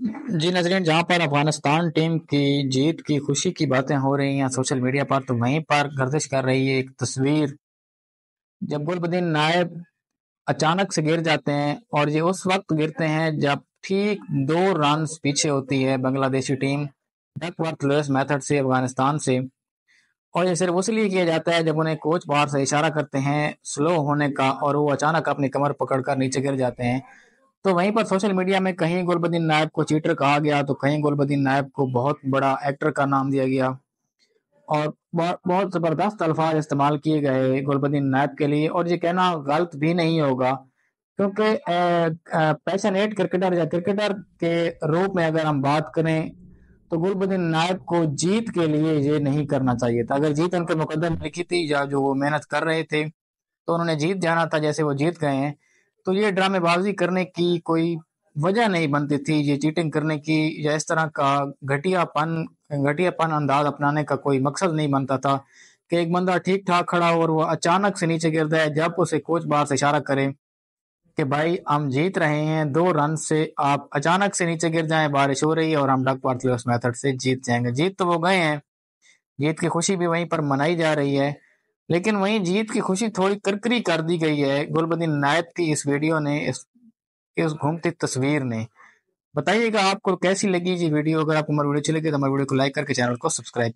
जी नजरियन जहाँ पर अफगानिस्तान टीम की जीत की खुशी की बातें हो रही हैं सोशल मीडिया पर तो वहीं पर गर्दिश कर रही है एक तस्वीर जब गुलबदीन नायब अचानक से गिर जाते हैं और ये उस वक्त गिरते हैं जब ठीक दो रन पीछे होती है Bangladeshi team Duckworth Lewis method से अफगानिस्तान से और ये सिर्फ उसलिए किया जाता है जब उन्हें कोच बाहर से इशारा करते हैं स्लो होने का और वो अचानक अपनी कमर पकड़कर नीचे गिर जाते हैं तो वहीं पर सोशल मीडिया में कहीं गोलबद्दीन नायब को चीटर कहा गया तो कहीं गोलबद्दीन नायब को बहुत बड़ा एक्टर का नाम दिया गया और बहुत ज़बरदस्त अल्फाज इस्तेमाल किए गए गुलबदीन नायब के लिए और ये कहना गलत भी नहीं होगा क्योंकि पैशनेट क्रिकेटर या क्रिकेटर के रूप में अगर हम बात करें तो गुलबदीन नायब को जीत के लिए ये नहीं करना चाहिए था अगर जीत उनके मुकदम लिखी थी या जो वो मेहनत कर रहे थे तो उन्होंने जीत जाना था जैसे वो जीत गए हैं तो ये ड्रामेबाजी करने की कोई वजह नहीं बनती थी ये चीटिंग करने की या इस तरह का घटियापन घटियापन अंदाज अपनाने का कोई मकसद नहीं बनता था कि एक बंदा ठीक ठाक खड़ा हो और वह अचानक से नीचे गिर जाए जब उसे कोच बाहर से इशारा करे कि भाई हम जीत रहे हैं दो रन से आप अचानक से नीचे गिर जाएं बारिश हो रही है और हम डक पार्थलियोस मेथड से जीत जाएंगे जीत तो वो गए हैं जीत की खुशी भी वहीं पर मनाई जा रही है लेकिन वहीं जीत की खुशी थोड़ी करकरी कर दी गई है गुलबदीन नायब की इस वीडियो ने इस इस घूमती तस्वीर ने बताइएगा आपको कैसी लगी ये वीडियो अगर आपको हमारी वीडियो अच्छी लगी तो हमारे वीडियो को लाइक करके चैनल को सब्सक्राइब